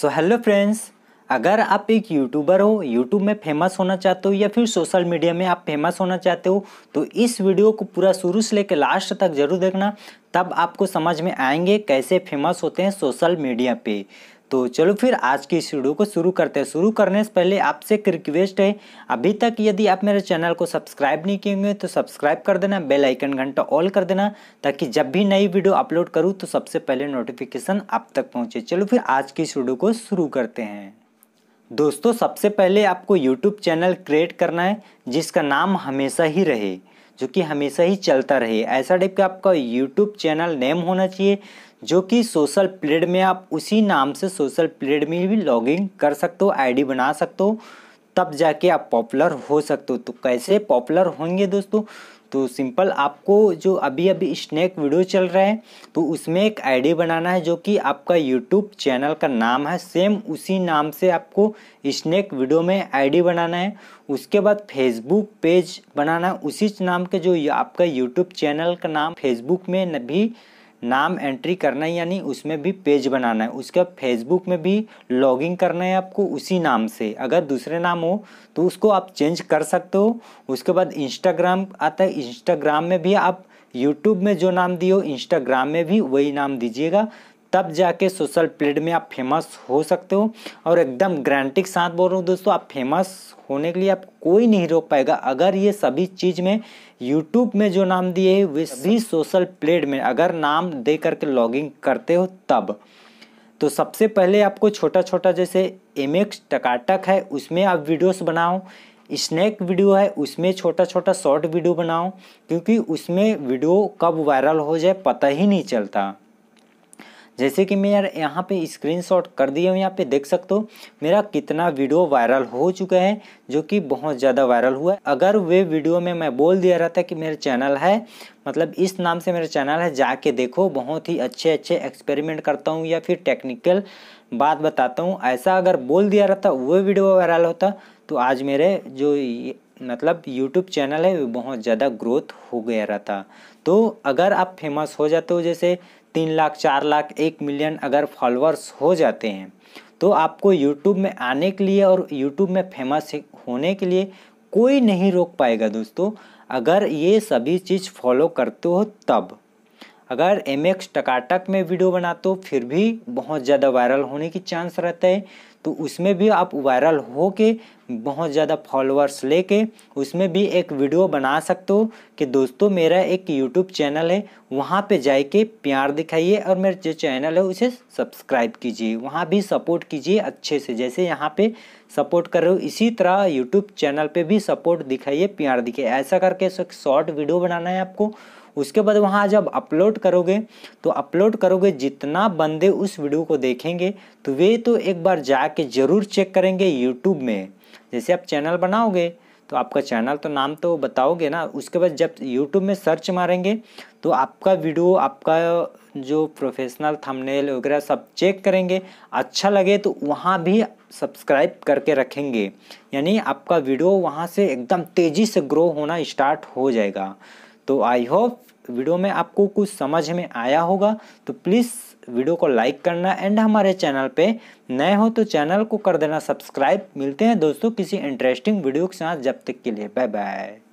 so hello friends अगर आप एक यूट्यूबर हो यूट्यूब में फेमस होना चाहते हो या फिर सोशल मीडिया में आप फेमस होना चाहते हो तो इस वीडियो को पूरा शुरू से लेकर लास्ट तक जरूर देखना तब आपको समझ में आएंगे कैसे फेमस होते हैं सोशल मीडिया पे तो चलो फिर आज की इस वीडियो को शुरू करते हैं शुरू करने से पहले आपसे एक रिक्वेस्ट है अभी तक यदि आप मेरे चैनल को सब्सक्राइब नहीं किए होंगे तो सब्सक्राइब कर देना बेल आइकन घंटा ऑल कर देना ताकि जब भी नई वीडियो अपलोड करूँ तो सबसे पहले नोटिफिकेशन आप तक पहुँचे चलो फिर आज की इस वीडियो को शुरू करते हैं दोस्तों सबसे पहले आपको यूट्यूब चैनल क्रिएट करना है जिसका नाम हमेशा ही रहे जो कि हमेशा ही चलता रहे ऐसा टाइप का आपका यूट्यूब चैनल नेम होना चाहिए जो कि सोशल प्लेड में आप उसी नाम से सोशल प्लेड में भी इन कर सकते हो आईडी बना सकते हो तब जाके आप पॉपुलर हो सकते हो तो कैसे पॉपुलर होंगे दोस्तों तो सिंपल आपको जो अभी अभी स्नैक वीडियो चल रहा है तो उसमें एक आईडी बनाना है जो कि आपका यूट्यूब चैनल का नाम है सेम उसी नाम से आपको स्नैक वीडियो में आईडी बनाना है उसके बाद फेसबुक पेज बनाना है उसी नाम के जो आपका यूट्यूब चैनल का नाम फेसबुक में भी नाम एंट्री करना है यानी उसमें भी पेज बनाना है उसके बाद फेसबुक में भी लॉगिंग करना है आपको उसी नाम से अगर दूसरे नाम हो तो उसको आप चेंज कर सकते हो उसके बाद इंस्टाग्राम आता है इंस्टाग्राम में भी आप यूट्यूब में जो नाम दिए हो इंस्टाग्राम में भी वही नाम दीजिएगा तब जाके सोशल प्लेड में आप फेमस हो सकते हो और एकदम ग्रांटी के साथ बोल रहा हूँ दोस्तों आप फेमस होने के लिए आप कोई नहीं रोक पाएगा अगर ये सभी चीज़ में यूट्यूब में जो नाम दिए है वे सभी सोशल प्लेड में अगर नाम दे करके लॉगिंग करते हो तब तो सबसे पहले आपको छोटा छोटा जैसे एम एक्स टकाटक है उसमें आप वीडियोस बनाओ स्नैक वीडियो है उसमें छोटा छोटा शॉर्ट वीडियो बनाओ क्योंकि उसमें वीडियो कब वायरल हो जाए पता ही नहीं चलता जैसे कि मैं यार यहाँ पे स्क्रीनशॉट कर दिया हूँ यहाँ पे देख सकते हो मेरा कितना वीडियो वायरल हो चुका है जो कि बहुत ज़्यादा वायरल हुआ है अगर वे वीडियो में मैं बोल दिया रहता कि मेरा चैनल है मतलब इस नाम से मेरा चैनल है जाके देखो बहुत ही अच्छे अच्छे एक्सपेरिमेंट करता हूँ या फिर टेक्निकल बात बताता हूँ ऐसा अगर बोल दिया रहता वो वीडियो वायरल होता तो आज मेरे जो मतलब यूट्यूब चैनल है बहुत ज़्यादा ग्रोथ हो गया रहता तो अगर आप फेमस हो जाते हो जैसे तीन लाख चार लाख एक मिलियन अगर फॉलोअर्स हो जाते हैं तो आपको यूट्यूब में आने के लिए और यूट्यूब में फेमस होने के लिए कोई नहीं रोक पाएगा दोस्तों अगर ये सभी चीज़ फॉलो करते हो तब अगर एम एक्स टकाटक में वीडियो बनाते हो फिर भी बहुत ज़्यादा वायरल होने की चांस रहता है तो उसमें भी आप वायरल हो के बहुत ज़्यादा फॉलोअर्स लेके उसमें भी एक वीडियो बना सकते हो कि दोस्तों मेरा एक यूट्यूब चैनल है वहाँ पे जाके प्यार दिखाइए और मेरा जो चैनल है उसे सब्सक्राइब कीजिए वहाँ भी सपोर्ट कीजिए अच्छे से जैसे यहाँ पे सपोर्ट कर रहे हो इसी तरह यूट्यूब चैनल पे भी सपोर्ट दिखाइए प्यार दिखाइए ऐसा करके एक शॉर्ट वीडियो बनाना है आपको उसके बाद वहाँ जब अपलोड करोगे तो अपलोड करोगे जितना बंदे उस वीडियो को देखेंगे तो वे तो एक बार जाके ज़रूर चेक करेंगे यूट्यूब में जैसे आप चैनल बनाओगे तो आपका चैनल तो नाम तो बताओगे ना उसके बाद जब यूट्यूब में सर्च मारेंगे तो आपका वीडियो आपका जो प्रोफेशनल थंबनेल वगैरह सब चेक करेंगे अच्छा लगे तो वहाँ भी सब्सक्राइब करके रखेंगे यानी आपका वीडियो वहाँ से एकदम तेज़ी से ग्रो होना स्टार्ट हो जाएगा तो आई होप वीडियो में आपको कुछ समझ में आया होगा तो प्लीज़ वीडियो को लाइक करना एंड हमारे चैनल पे नए हो तो चैनल को कर देना सब्सक्राइब मिलते हैं दोस्तों किसी इंटरेस्टिंग वीडियो के साथ जब तक के लिए बाय बाय